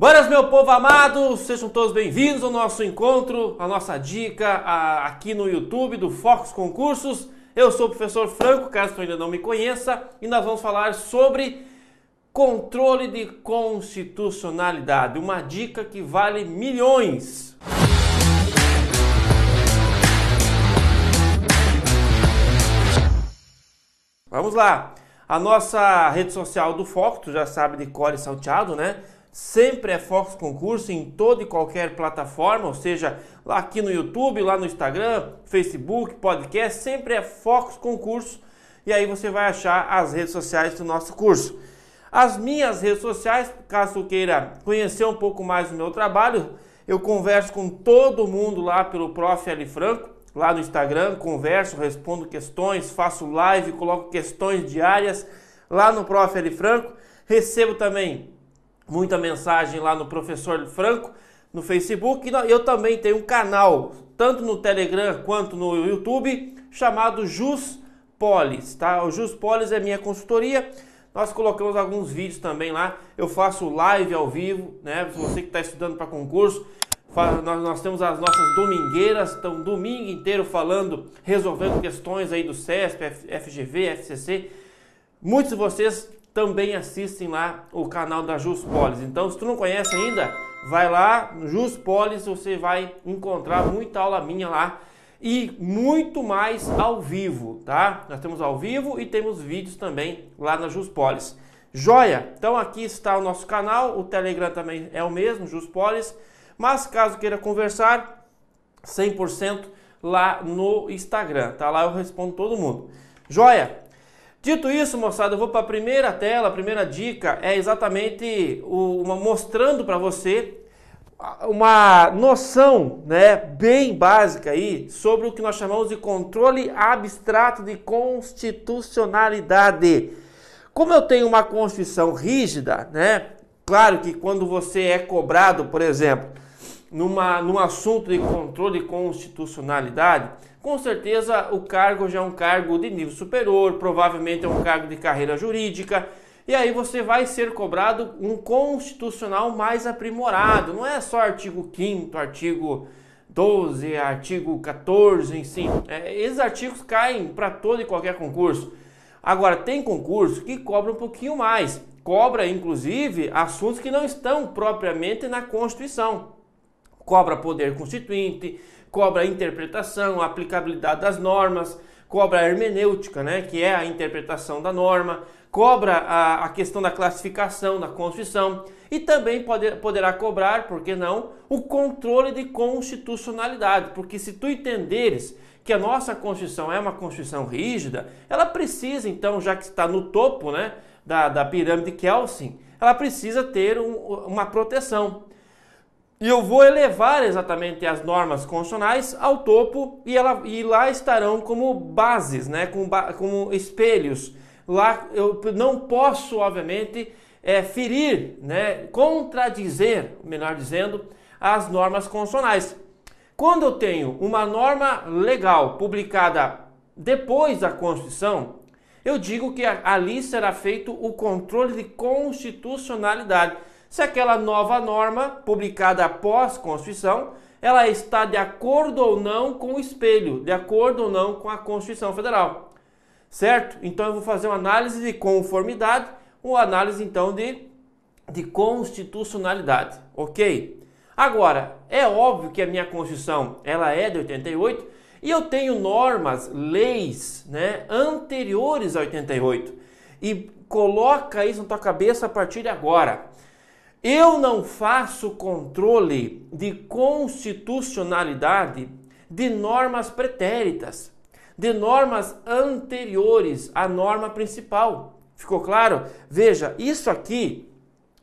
Buenas, meu povo amado, sejam todos bem-vindos ao nosso encontro, à nossa dica a, aqui no YouTube do Focus Concursos. Eu sou o professor Franco, caso você ainda não me conheça, e nós vamos falar sobre controle de constitucionalidade, uma dica que vale milhões. Vamos lá. A nossa rede social do Foco, tu já sabe de core salteado, né? sempre é Fox Concurso em toda e qualquer plataforma, ou seja, lá aqui no YouTube, lá no Instagram, Facebook, podcast, sempre é Fox Concurso e aí você vai achar as redes sociais do nosso curso. As minhas redes sociais, caso queira conhecer um pouco mais do meu trabalho, eu converso com todo mundo lá pelo Prof. L. Franco, lá no Instagram, converso, respondo questões, faço live, coloco questões diárias lá no Prof. L. Franco. Recebo também muita mensagem lá no Professor Franco no Facebook. Eu também tenho um canal, tanto no Telegram quanto no YouTube, chamado Jus Polis, tá? O Jus Polis é minha consultoria. Nós colocamos alguns vídeos também lá. Eu faço live ao vivo, né? Você que está estudando para concurso, nós, nós, temos as nossas domingueiras, estão domingo inteiro falando, resolvendo questões aí do CESP, FGV, FCC. Muitos de vocês também assistem lá o canal da Jus Polis. Então, se tu não conhece ainda, vai lá no Jus Polis, você vai encontrar muita aula minha lá e muito mais ao vivo, tá? Nós temos ao vivo e temos vídeos também lá na Jus Polis. Joia! Então aqui está o nosso canal, o Telegram também é o mesmo, Jus Polis, mas caso queira conversar, 100% lá no Instagram, tá? Lá eu respondo todo mundo. Joia! Dito isso, moçada, eu vou para a primeira tela, a primeira dica é exatamente uma mostrando para você uma noção né, bem básica aí sobre o que nós chamamos de controle abstrato de constitucionalidade. Como eu tenho uma Constituição rígida, né? Claro que quando você é cobrado, por exemplo, numa, num assunto de controle de constitucionalidade, com certeza o cargo já é um cargo de nível superior, provavelmente é um cargo de carreira jurídica, e aí você vai ser cobrado um constitucional mais aprimorado. Não é só artigo 5 artigo 12, artigo 14, enfim. É, esses artigos caem para todo e qualquer concurso. Agora, tem concurso que cobra um pouquinho mais. Cobra, inclusive, assuntos que não estão propriamente na Constituição cobra poder constituinte, cobra interpretação, aplicabilidade das normas, cobra a hermenêutica, né, que é a interpretação da norma, cobra a, a questão da classificação da Constituição e também pode, poderá cobrar, por que não, o controle de constitucionalidade, porque se tu entenderes que a nossa Constituição é uma Constituição rígida, ela precisa, então, já que está no topo né, da, da pirâmide Kelsen, ela precisa ter um, uma proteção. E eu vou elevar exatamente as normas constitucionais ao topo e, ela, e lá estarão como bases, né, como, como espelhos. Lá eu não posso, obviamente, é, ferir, né, contradizer, melhor dizendo, as normas constitucionais. Quando eu tenho uma norma legal publicada depois da Constituição, eu digo que ali será feito o controle de constitucionalidade se aquela nova norma, publicada após Constituição, ela está de acordo ou não com o espelho, de acordo ou não com a Constituição Federal. Certo? Então eu vou fazer uma análise de conformidade, uma análise então de, de constitucionalidade, ok? Agora, é óbvio que a minha Constituição, ela é de 88 e eu tenho normas, leis, né, anteriores a 88 e coloca isso na tua cabeça a partir de agora. Eu não faço controle de constitucionalidade de normas pretéritas, de normas anteriores à norma principal. Ficou claro? Veja, isso aqui,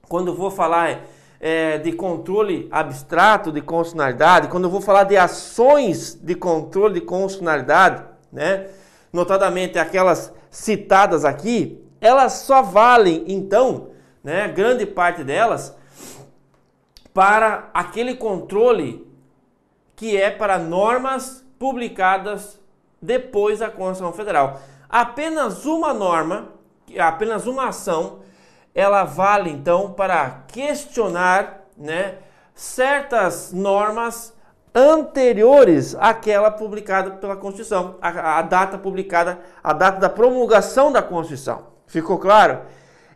quando eu vou falar é, de controle abstrato de constitucionalidade, quando eu vou falar de ações de controle de constitucionalidade, né? Notadamente aquelas citadas aqui, elas só valem então né, grande parte delas, para aquele controle que é para normas publicadas depois da Constituição Federal. Apenas uma norma, apenas uma ação, ela vale então para questionar, né, certas normas anteriores àquela publicada pela Constituição, a, a, data publicada, a data da promulgação da Constituição. Ficou claro?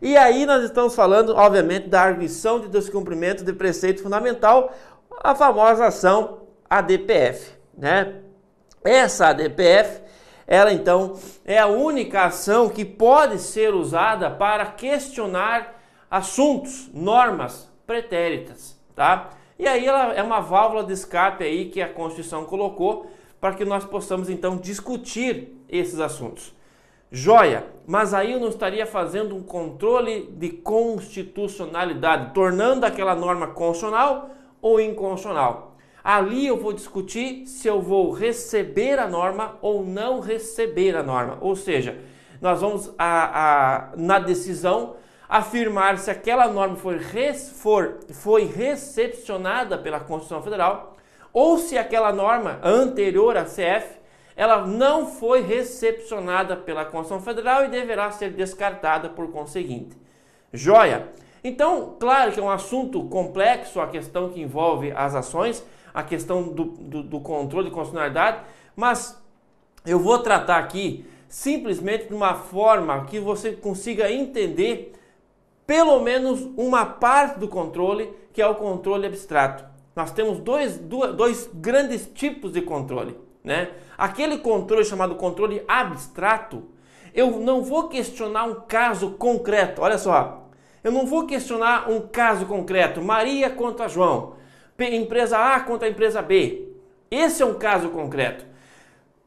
E aí nós estamos falando, obviamente, da arguição de descumprimento de preceito fundamental, a famosa ação ADPF, né? Essa ADPF, ela então é a única ação que pode ser usada para questionar assuntos, normas pretéritas, tá? E aí ela é uma válvula de escape aí que a Constituição colocou para que nós possamos então discutir esses assuntos. Joia, mas aí eu não estaria fazendo um controle de constitucionalidade, tornando aquela norma constitucional ou inconstitucional. Ali eu vou discutir se eu vou receber a norma ou não receber a norma. Ou seja, nós vamos a, a, na decisão afirmar se aquela norma foi, res, for, foi recepcionada pela Constituição Federal ou se aquela norma anterior à CF ela não foi recepcionada pela Constituição Federal e deverá ser descartada por conseguinte. Joia! Então, claro que é um assunto complexo a questão que envolve as ações, a questão do, do, do controle de constitucionalidade, mas eu vou tratar aqui simplesmente de uma forma que você consiga entender pelo menos uma parte do controle, que é o controle abstrato. Nós temos dois, dois grandes tipos de controle, né? aquele controle chamado controle abstrato, eu não vou questionar um caso concreto. Olha só, eu não vou questionar um caso concreto, Maria contra João, empresa A contra a empresa B. Esse é um caso concreto.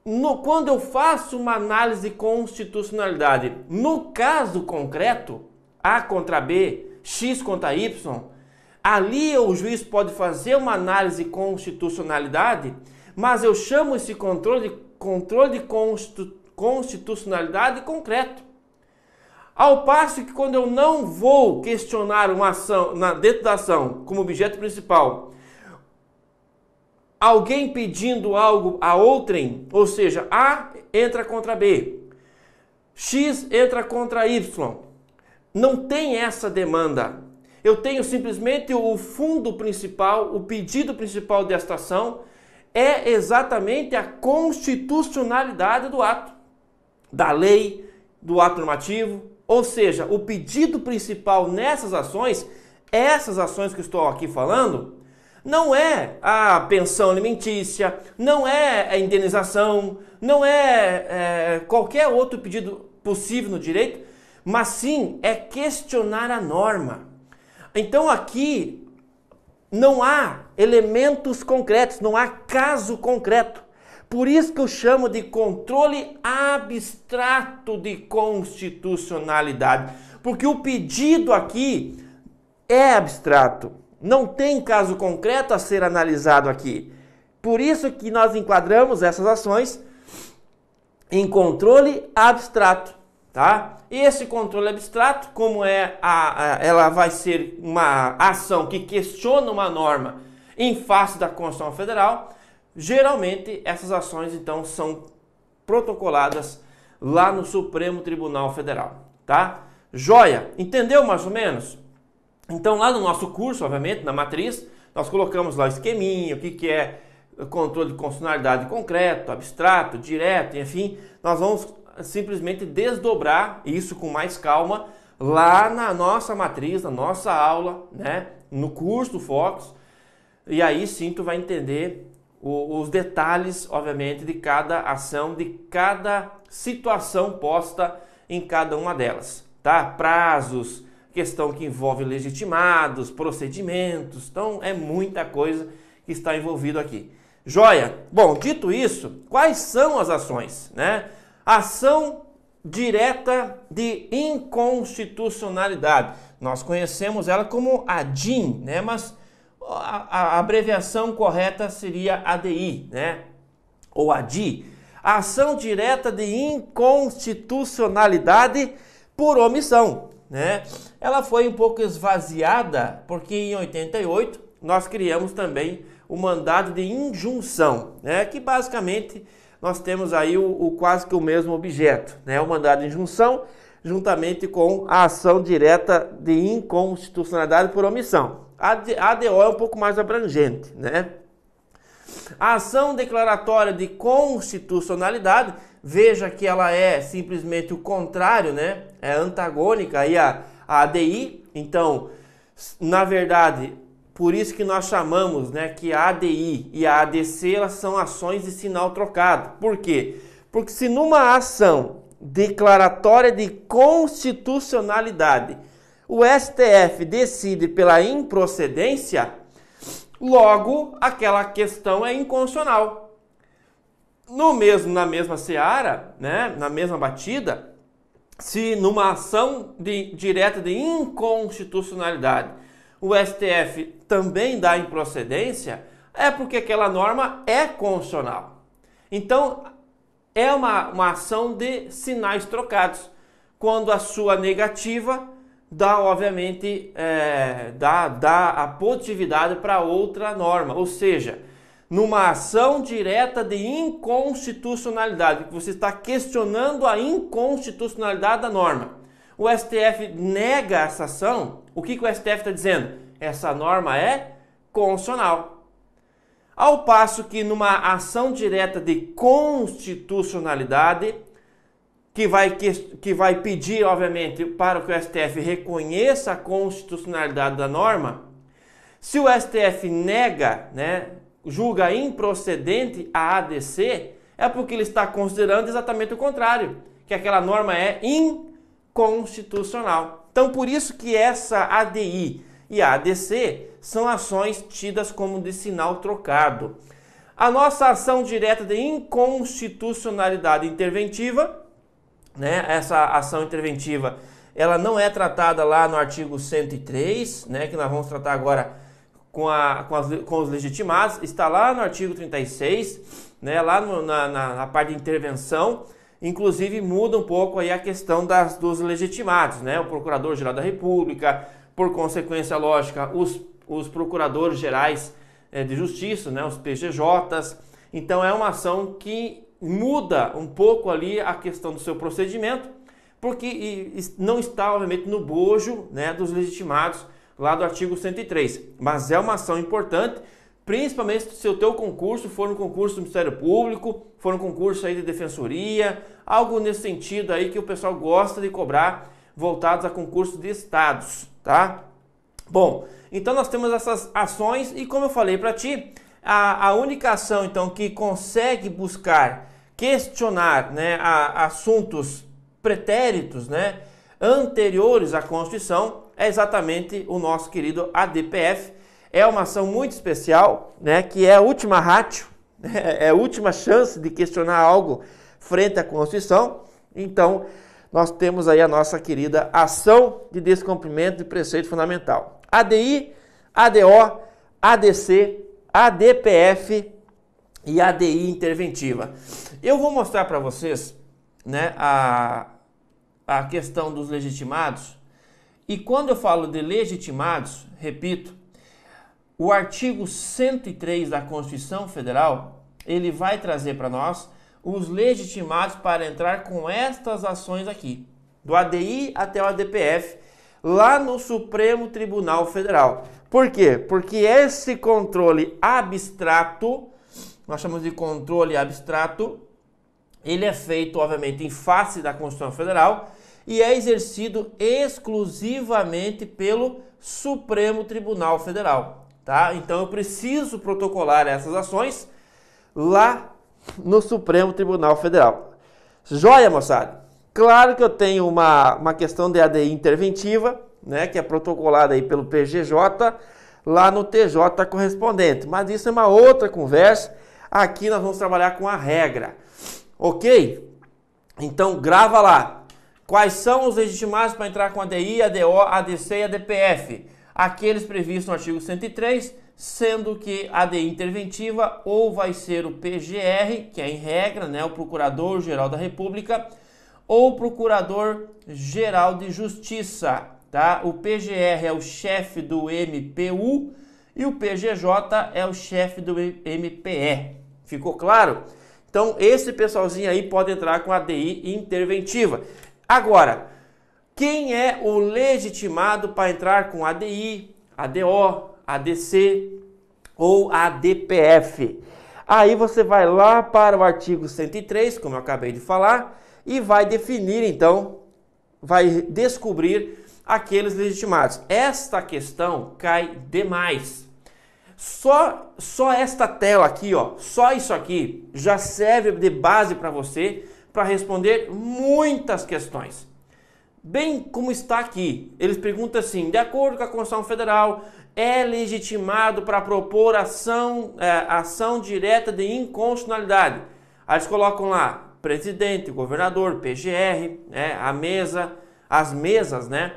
No, quando eu faço uma análise de constitucionalidade, no caso concreto, A contra B, X contra Y, ali o juiz pode fazer uma análise de constitucionalidade mas eu chamo esse controle de controle de constitucionalidade concreto. Ao passo que quando eu não vou questionar uma ação na, dentro da ação como objeto principal, alguém pedindo algo a outrem, ou seja, A entra contra B, X entra contra Y. Não tem essa demanda. Eu tenho simplesmente o fundo principal, o pedido principal desta ação, é exatamente a constitucionalidade do ato, da lei, do ato normativo. Ou seja, o pedido principal nessas ações, essas ações que estou aqui falando, não é a pensão alimentícia, não é a indenização, não é, é qualquer outro pedido possível no direito, mas sim é questionar a norma. Então aqui não há elementos concretos, não há caso concreto. Por isso que eu chamo de controle abstrato de constitucionalidade, porque o pedido aqui é abstrato, não tem caso concreto a ser analisado aqui. Por isso que nós enquadramos essas ações em controle abstrato, tá? E esse controle abstrato, como é a, a ela vai ser uma ação que questiona uma norma em face da Constituição Federal, geralmente essas ações então são protocoladas lá no Supremo Tribunal Federal, tá? Joia, entendeu mais ou menos? Então lá no nosso curso, obviamente, na matriz, nós colocamos lá o esqueminha, o que, que é controle de constitucionalidade concreto, abstrato, direto, enfim, nós vamos simplesmente desdobrar isso com mais calma lá na nossa matriz, na nossa aula, né? No curso do Focus, e aí sim tu vai entender o, os detalhes, obviamente, de cada ação, de cada situação posta em cada uma delas, tá? Prazos, questão que envolve legitimados, procedimentos, então é muita coisa que está envolvido aqui. Joia. Bom, dito isso, quais são as ações, né? Ação direta de inconstitucionalidade. Nós conhecemos ela como a DIN, né? Mas a, a abreviação correta seria ADI, né? Ou ADI. Ação direta de inconstitucionalidade por omissão, né? Ela foi um pouco esvaziada porque em 88 nós criamos também o mandado de injunção, né? Que basicamente nós temos aí o, o, quase que o mesmo objeto, né? O mandado de injunção juntamente com a ação direta de inconstitucionalidade por omissão. A ADO é um pouco mais abrangente, né? A ação declaratória de constitucionalidade, veja que ela é simplesmente o contrário, né? É antagônica aí a, a ADI. Então, na verdade, por isso que nós chamamos, né, que a ADI e a ADC elas são ações de sinal trocado. Por quê? Porque se numa ação declaratória de constitucionalidade o STF decide pela improcedência, logo aquela questão é inconstitucional. No mesmo, na mesma seara, né, na mesma batida, se numa ação de, direta de inconstitucionalidade o STF também dá improcedência, é porque aquela norma é constitucional. Então, é uma, uma ação de sinais trocados. Quando a sua negativa dá, obviamente, é, dá, dá a positividade para outra norma. Ou seja, numa ação direta de inconstitucionalidade, que você está questionando a inconstitucionalidade da norma. O STF nega essa ação, o que, que o STF está dizendo? Essa norma é constitucional. Ao passo que numa ação direta de constitucionalidade, que vai, que, que vai pedir, obviamente, para que o STF reconheça a constitucionalidade da norma, se o STF nega, né, julga improcedente a ADC, é porque ele está considerando exatamente o contrário, que aquela norma é inconstitucional. Então, por isso que essa ADI e a ADC são ações tidas como de sinal trocado. A nossa ação direta de inconstitucionalidade interventiva né, essa ação interventiva, ela não é tratada lá no artigo 103, né, que nós vamos tratar agora com, a, com, as, com os legitimados, está lá no artigo 36, né, lá no, na, na, na, parte de intervenção, inclusive muda um pouco aí a questão das, dos legitimados, né, o Procurador-Geral da República, por consequência lógica, os, os Procuradores-Gerais eh, de Justiça, né, os PGJs, então é uma ação que muda um pouco ali a questão do seu procedimento, porque não está, obviamente, no bojo né, dos legitimados lá do artigo 103. Mas é uma ação importante, principalmente se o teu concurso for um concurso do Ministério Público, for um concurso aí de defensoria, algo nesse sentido aí que o pessoal gosta de cobrar voltados a concurso de estados, tá? Bom, então nós temos essas ações e como eu falei para ti, a, a única ação então que consegue buscar questionar né, a, assuntos pretéritos né, anteriores à Constituição é exatamente o nosso querido ADPF. É uma ação muito especial, né, que é a última ratio, né, é a última chance de questionar algo frente à Constituição. Então, nós temos aí a nossa querida ação de descumprimento de preceito fundamental. ADI, ADO, ADC, ADPF e ADI interventiva. Eu vou mostrar para vocês né, a, a questão dos legitimados. E quando eu falo de legitimados, repito, o artigo 103 da Constituição Federal, ele vai trazer para nós os legitimados para entrar com estas ações aqui, do ADI até o ADPF, lá no Supremo Tribunal Federal. Por quê? Porque esse controle abstrato nós chamamos de controle abstrato. Ele é feito, obviamente, em face da Constituição Federal e é exercido exclusivamente pelo Supremo Tribunal Federal, tá? Então eu preciso protocolar essas ações lá no Supremo Tribunal Federal. Joia, moçada! Claro que eu tenho uma, uma questão de ADI interventiva, né, que é protocolada aí pelo PGJ, lá no TJ correspondente, mas isso é uma outra conversa Aqui nós vamos trabalhar com a regra, ok? Então grava lá. Quais são os legitimados para entrar com a DI, a DO, a DC e a DPF? Aqueles previstos no artigo 103, sendo que a DI interventiva ou vai ser o PGR, que é em regra, né, o Procurador-Geral da República, ou o Procurador-Geral de Justiça, tá? O PGR é o chefe do MPU e o PGJ é o chefe do MPE, Ficou claro? Então, esse pessoalzinho aí pode entrar com a DI interventiva. Agora, quem é o legitimado para entrar com ADI, ADO, ADC ou ADPF? Aí você vai lá para o artigo 103, como eu acabei de falar, e vai definir então, vai descobrir aqueles legitimados. Esta questão cai demais. Só, só esta tela aqui, ó, só isso aqui já serve de base para você para responder muitas questões. Bem como está aqui, eles perguntam assim: de acordo com a Constituição Federal, é legitimado para propor ação, é, ação direta de inconstitucionalidade. Aí eles colocam lá presidente, governador, PGR, né, a mesa, as mesas, né,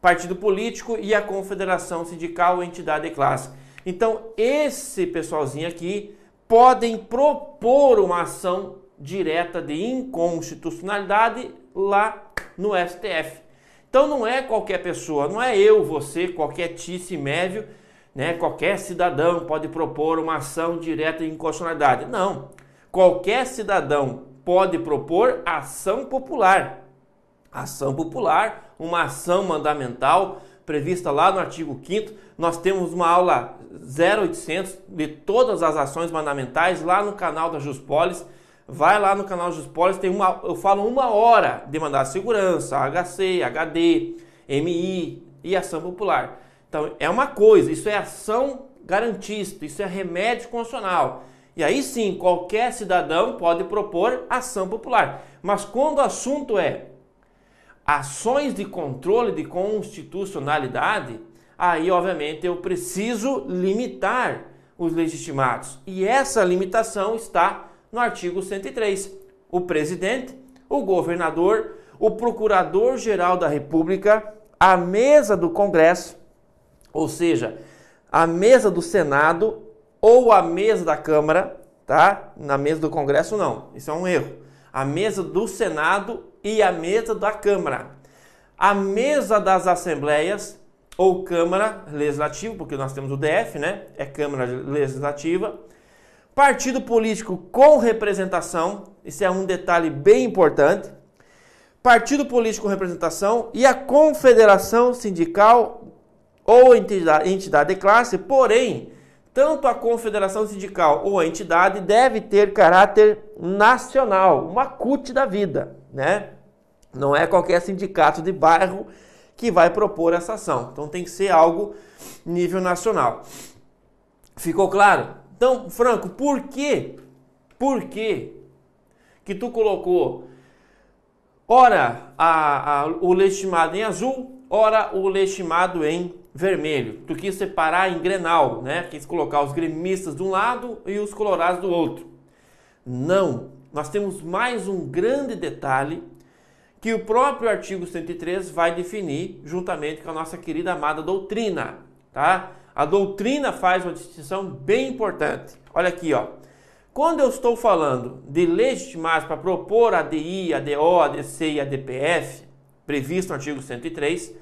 partido político e a confederação sindical ou entidade de classe. Então, esse pessoalzinho aqui podem propor uma ação direta de inconstitucionalidade lá no STF. Então não é qualquer pessoa, não é eu, você, qualquer tice mévio, né? Qualquer cidadão pode propor uma ação direta de inconstitucionalidade. Não. Qualquer cidadão pode propor ação popular. Ação popular, uma ação mandamental, prevista lá no artigo 5 nós temos uma aula 0800 de todas as ações mandamentais lá no canal da Juspolis. Vai lá no canal Juspolis, tem uma, eu falo uma hora de mandar segurança, HC, HD, MI e ação popular. Então, é uma coisa, isso é ação garantista, isso é remédio constitucional. E aí sim, qualquer cidadão pode propor ação popular. Mas quando o assunto é ações de controle de constitucionalidade, aí obviamente eu preciso limitar os legitimados. E essa limitação está no artigo 103. O presidente, o governador, o procurador-geral da República, a mesa do Congresso, ou seja, a mesa do Senado ou a mesa da Câmara, tá? Na mesa do Congresso não, isso é um erro a mesa do Senado e a mesa da Câmara. A mesa das Assembleias ou Câmara Legislativa, porque nós temos o DF, né? É Câmara Legislativa. Partido político com representação, isso é um detalhe bem importante. Partido político com representação e a confederação sindical ou entidade, entidade de classe, porém, tanto a confederação sindical ou a entidade deve ter caráter nacional, uma CUT da vida, né? Não é qualquer sindicato de bairro que vai propor essa ação. Então tem que ser algo nível nacional. Ficou claro? Então, Franco, por quê? Por quê que tu colocou ora a, a, o legitimado em azul Ora, o legitimado em vermelho. Tu quis separar em grenal, né? Quis colocar os gremistas de um lado e os colorados do outro. Não. Nós temos mais um grande detalhe que o próprio artigo 103 vai definir juntamente com a nossa querida amada doutrina, tá? A doutrina faz uma distinção bem importante. Olha aqui, ó. Quando eu estou falando de legitimados para propor ADI, ADO, ADC e ADPF, previsto no artigo 103,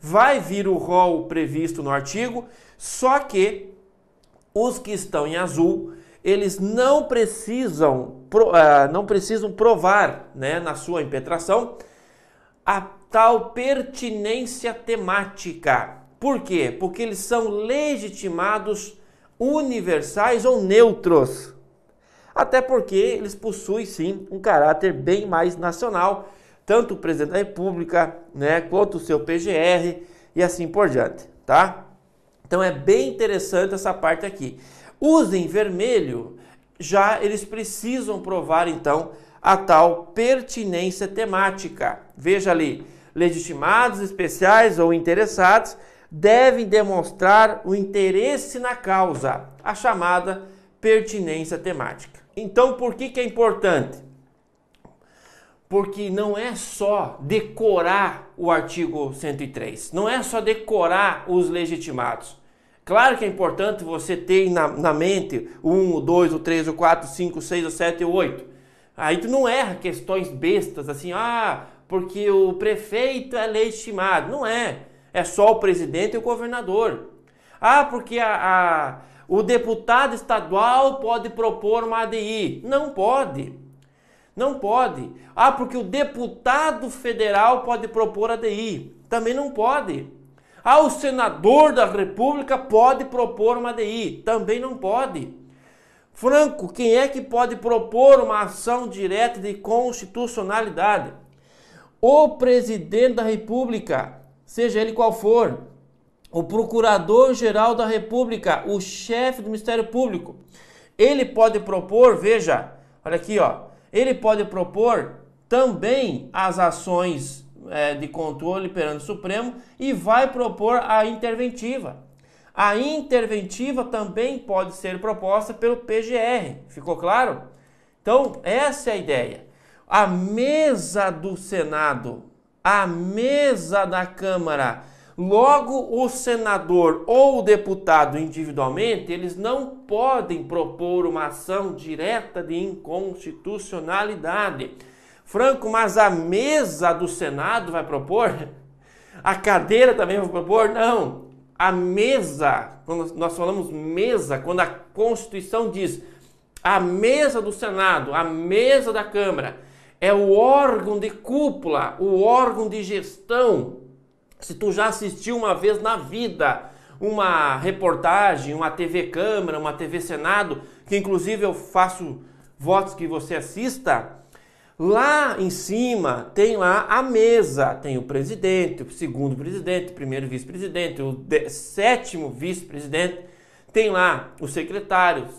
vai vir o rol previsto no artigo, só que os que estão em azul, eles não precisam, ah, não precisam provar né, na sua impetração a tal pertinência temática. Por quê? Porque eles são legitimados universais ou neutros. Até porque eles possuem sim um caráter bem mais nacional tanto o presidente da República, né, quanto o seu PGR e assim por diante, tá? Então é bem interessante essa parte aqui. Usem vermelho, já eles precisam provar então a tal pertinência temática. Veja ali, legitimados especiais ou interessados devem demonstrar o interesse na causa, a chamada pertinência temática. Então, por que, que é importante? porque não é só decorar o artigo 103, não é só decorar os legitimados. Claro que é importante você ter na, na mente o 1, o 2, o 3, o 4, o 5, o 6, o 7, o 8. Aí tu não erra questões bestas assim, ah, porque o prefeito é legitimado. Não é. É só o presidente e o governador. Ah, porque a, a o deputado estadual pode propor uma ADI. Não pode. Não pode. Ah, porque o deputado federal pode propor ADI. DI. Também não pode. Ah, o senador da República pode propor uma DI. Também não pode. Franco, quem é que pode propor uma ação direta de constitucionalidade? O presidente da República, seja ele qual for, o procurador-geral da República, o chefe do Ministério Público. Ele pode propor, veja, olha aqui, ó ele pode propor também as ações é, de controle perante o Supremo e vai propor a interventiva. A interventiva também pode ser proposta pelo PGR. Ficou claro? Então, essa é a ideia. A mesa do Senado, a mesa da Câmara Logo, o senador ou o deputado individualmente, eles não podem propor uma ação direta de inconstitucionalidade. Franco, mas a mesa do Senado vai propor? A cadeira também vai propor? Não. A mesa, quando nós falamos mesa, quando a Constituição diz a mesa do Senado, a mesa da Câmara, é o órgão de cúpula, o órgão de gestão se tu já assistiu uma vez na vida uma reportagem, uma TV Câmara, uma TV Senado, que inclusive eu faço votos que você assista, lá em cima tem lá a mesa, tem o presidente, o segundo presidente, o primeiro vice-presidente, o sétimo vice-presidente, tem lá os secretários.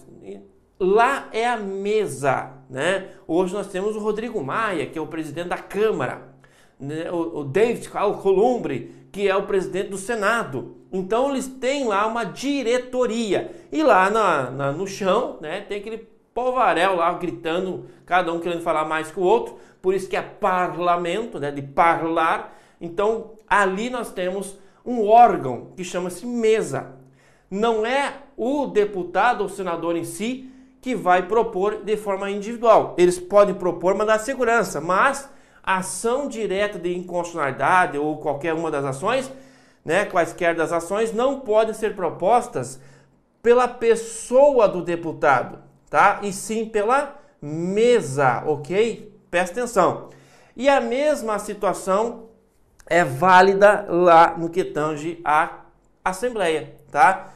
Lá é a mesa, né? Hoje nós temos o Rodrigo Maia, que é o presidente da Câmara. Né, o David Alcolumbre, ah, que é o presidente do Senado. Então eles têm lá uma diretoria. E lá na, na, no chão, né, tem aquele povarel lá gritando, cada um querendo falar mais que o outro. Por isso que é parlamento, né, de parlar. Então ali nós temos um órgão que chama-se mesa. Não é o deputado ou senador em si que vai propor de forma individual. Eles podem propor, mas dá segurança, mas ação direta de inconstitucionalidade ou qualquer uma das ações, né, quaisquer das ações, não podem ser propostas pela pessoa do deputado, tá? E sim pela mesa, ok? Presta atenção. E a mesma situação é válida lá no que tange à Assembleia, tá?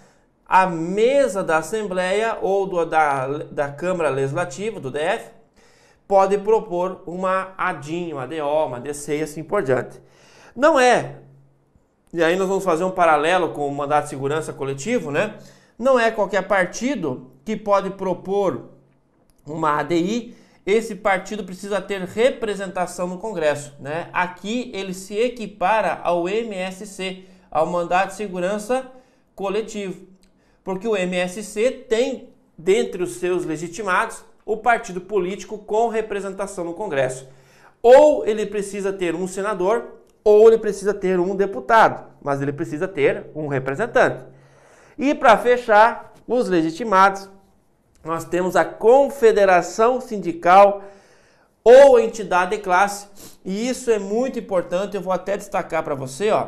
A mesa da Assembleia ou do, da, da Câmara Legislativa, do DF, pode propor uma ADIN, uma DO, uma DC e assim por diante. Não é, e aí nós vamos fazer um paralelo com o mandato de segurança coletivo, né? Não é qualquer partido que pode propor uma ADI, esse partido precisa ter representação no Congresso, né? Aqui ele se equipara ao MSC, ao mandato de segurança coletivo, porque o MSC tem dentre os seus legitimados o partido político com representação no Congresso. Ou ele precisa ter um senador, ou ele precisa ter um deputado, mas ele precisa ter um representante. E para fechar, os legitimados, nós temos a confederação sindical ou entidade de classe, e isso é muito importante, eu vou até destacar para você, ó.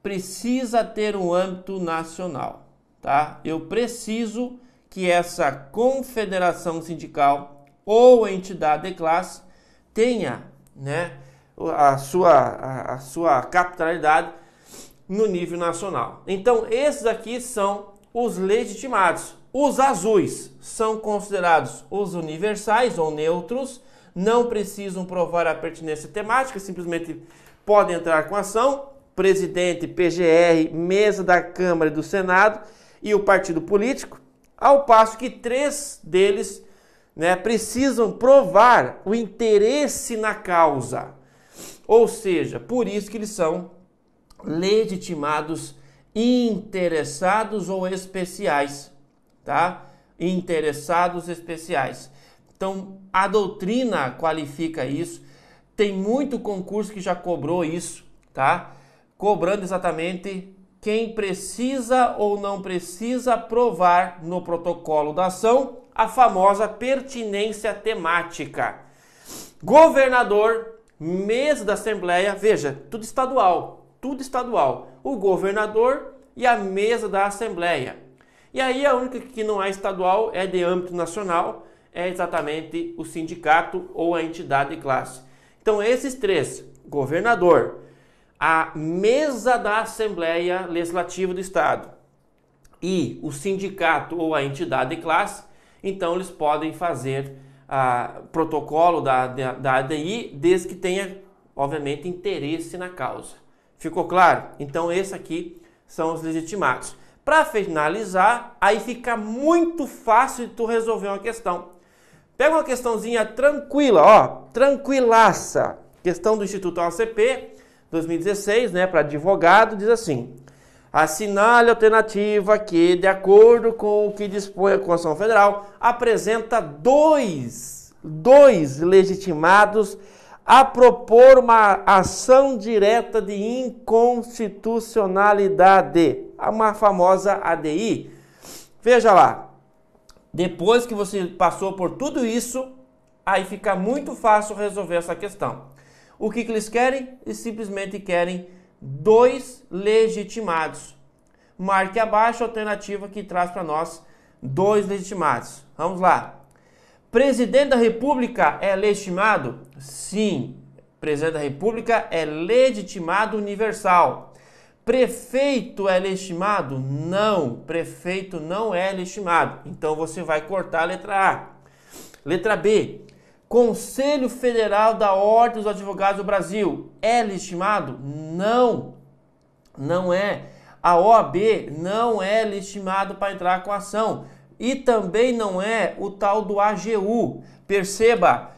Precisa ter um âmbito nacional, tá? Eu preciso que essa confederação sindical ou entidade de classe tenha né, a, sua, a, a sua capitalidade no nível nacional. Então, esses aqui são os legitimados. Os azuis são considerados os universais ou neutros, não precisam provar a pertinência temática, simplesmente podem entrar com ação. Presidente, PGR, mesa da Câmara e do Senado e o partido político. Ao passo que três deles né, precisam provar o interesse na causa. Ou seja, por isso que eles são legitimados interessados ou especiais, tá? Interessados especiais. Então, a doutrina qualifica isso. Tem muito concurso que já cobrou isso, tá? Cobrando exatamente quem precisa ou não precisa provar no protocolo da ação a famosa pertinência temática. Governador, mesa da Assembleia, veja, tudo estadual, tudo estadual. O governador e a mesa da Assembleia. E aí a única que não é estadual é de âmbito nacional, é exatamente o sindicato ou a entidade de classe. Então esses três, governador, a mesa da Assembleia Legislativa do Estado e o sindicato ou a entidade de classe, então eles podem fazer o ah, protocolo da, da, da ADI desde que tenha, obviamente, interesse na causa. Ficou claro? Então, esses aqui são os legitimados. Para finalizar, aí fica muito fácil de tu resolver uma questão. Pega uma questãozinha tranquila, ó, tranquilaça. Questão do Instituto ACP, 2016, né, para advogado, diz assim: assinale a alternativa que, de acordo com o que dispõe a Constituição Federal, apresenta dois, dois legitimados a propor uma ação direta de inconstitucionalidade, uma famosa ADI. Veja lá, depois que você passou por tudo isso, aí fica muito fácil resolver essa questão. O que, que eles querem? Eles simplesmente querem dois legitimados. Marque abaixo a alternativa que traz para nós dois legitimados. Vamos lá. Presidente da República é legitimado? Sim. Presidente da República é legitimado universal. Prefeito é legitimado? Não. Prefeito não é legitimado. Então você vai cortar a letra A. Letra B. Conselho Federal da Ordem dos Advogados do Brasil é legitimado? Não, não é. A OAB não é legitimado para entrar com ação e também não é o tal do AGU. Perceba,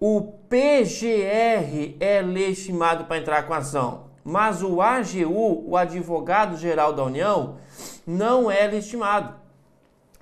o PGR é legitimado para entrar com ação, mas o AGU, o Advogado Geral da União, não é legitimado,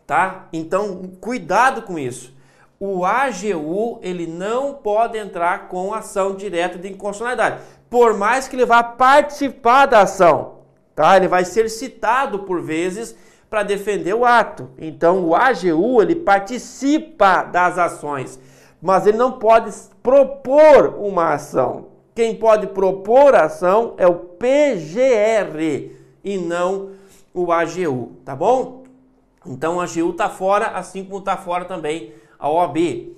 tá? Então, cuidado com isso o AGU ele não pode entrar com ação direta de inconstitucionalidade, por mais que ele vá participar da ação, tá? Ele vai ser citado por vezes para defender o ato. Então o AGU ele participa das ações, mas ele não pode propor uma ação. Quem pode propor a ação é o PGR e não o AGU, tá bom? Então o AGU tá fora, assim como tá fora também a OAB.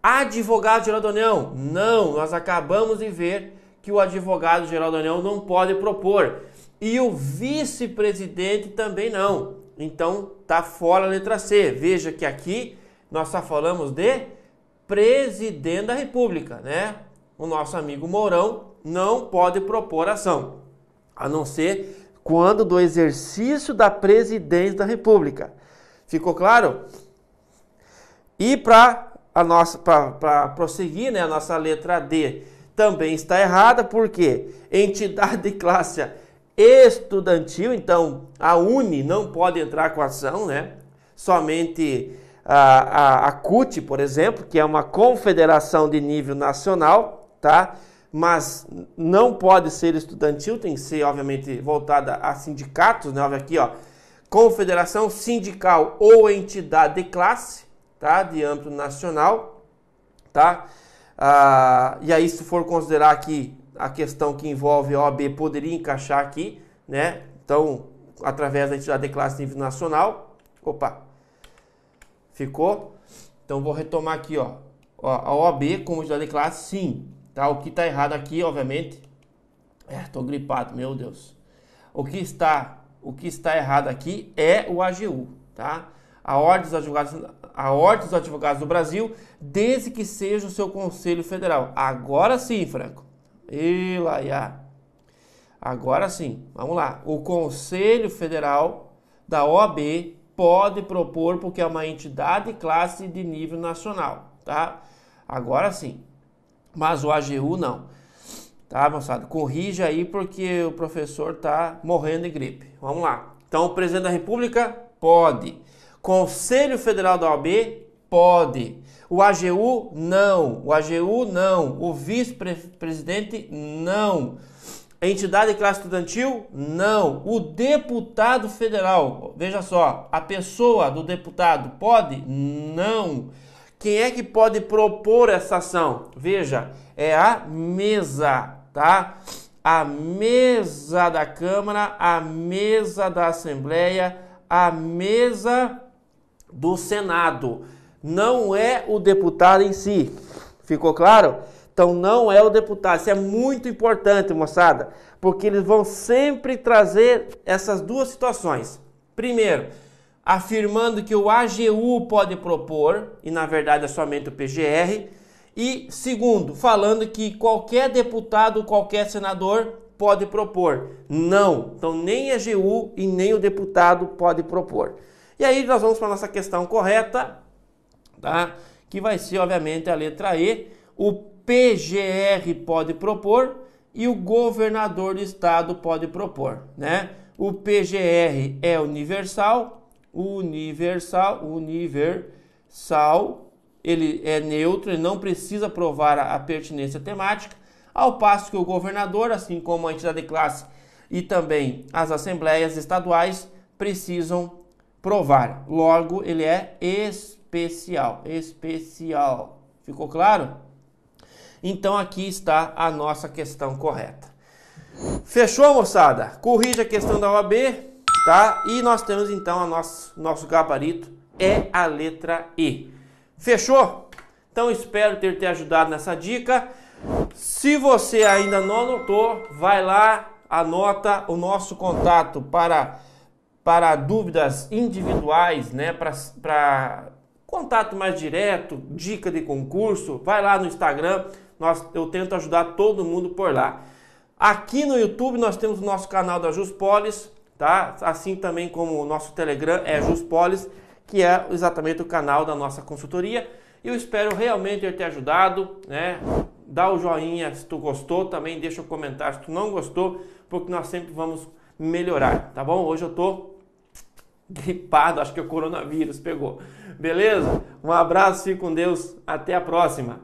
Advogado geral da União? Não, nós acabamos de ver que o advogado geral da União não pode propor. E o vice-presidente também não. Então tá fora a letra C. Veja que aqui nós só falamos de presidente da República, né? O nosso amigo Mourão não pode propor ação, a não ser quando do exercício da presidência da República. Ficou claro? E para a nossa para prosseguir, né, a nossa letra D também está errada, porque entidade de classe estudantil, então a UNE não pode entrar com ação, né? Somente a, a, a CUT, por exemplo, que é uma confederação de nível nacional, tá? Mas não pode ser estudantil, tem que ser, obviamente, voltada a sindicatos, né? Olha aqui, ó. Confederação sindical ou entidade de classe, tá? De âmbito nacional, tá? Ah, e aí, se for considerar que a questão que envolve a OAB, poderia encaixar aqui, né? Então, através da entidade de classe nível nacional. Opa! Ficou? Então, vou retomar aqui, ó. ó a OAB como entidade de classe, sim. Tá? O que está errado aqui, obviamente... É, tô gripado, meu Deus. O que está, o que está errado aqui é o AGU, tá? à Ordem dos Advogados, à Ordem dos Advogados do Brasil, desde que seja o seu Conselho Federal. Agora sim, Franco. E lá, Agora sim, vamos lá. O Conselho Federal da OAB pode propor, porque é uma entidade classe de nível nacional, tá? Agora sim. Mas o AGU não. Tá, avançado. Corrige aí porque o professor tá morrendo de gripe. Vamos lá. Então, o presidente da República pode. Conselho Federal da OAB pode. O AGU não. O AGU não. O vice-presidente não. A entidade de classe estudantil não. O deputado federal, veja só, a pessoa do deputado pode? Não. Quem é que pode propor essa ação? Veja, é a mesa, tá? A mesa da Câmara, a mesa da Assembleia, a mesa do Senado. Não é o deputado em si. Ficou claro? Então não é o deputado. Isso é muito importante, moçada, porque eles vão sempre trazer essas duas situações. Primeiro, afirmando que o AGU pode propor, e na verdade é somente o PGR. E segundo, falando que qualquer deputado, qualquer senador pode propor. Não. Então nem a AGU e nem o deputado pode propor. E aí nós vamos para a nossa questão correta, tá? Que vai ser, obviamente, a letra E. O PGR pode propor e o governador do estado pode propor, né? O PGR é universal, universal, universal, ele é neutro, ele não precisa provar a, a pertinência temática, ao passo que o governador, assim como a entidade de classe e também as assembleias estaduais, precisam provar. Logo, ele é especial. Especial. Ficou claro? Então aqui está a nossa questão correta. Fechou, moçada? Corrija a questão da OAB, tá? E nós temos então o nosso, nosso gabarito é a letra E. Fechou? Então espero ter te ajudado nessa dica. Se você ainda não anotou, vai lá, anota o nosso contato para para dúvidas individuais, né, para contato mais direto, dica de concurso, vai lá no Instagram, nós, eu tento ajudar todo mundo por lá. Aqui no YouTube nós temos o nosso canal da Juspolis, tá? Assim também como o nosso Telegram é Juspolis, que é exatamente o canal da nossa consultoria. Eu espero realmente ter te ajudado, né? Dá o joinha se tu gostou, também deixa o um comentário se tu não gostou, porque nós sempre vamos melhorar, tá bom? Hoje eu tô gripado, acho que é o coronavírus pegou. Beleza? Um abraço, fique com Deus, até a próxima.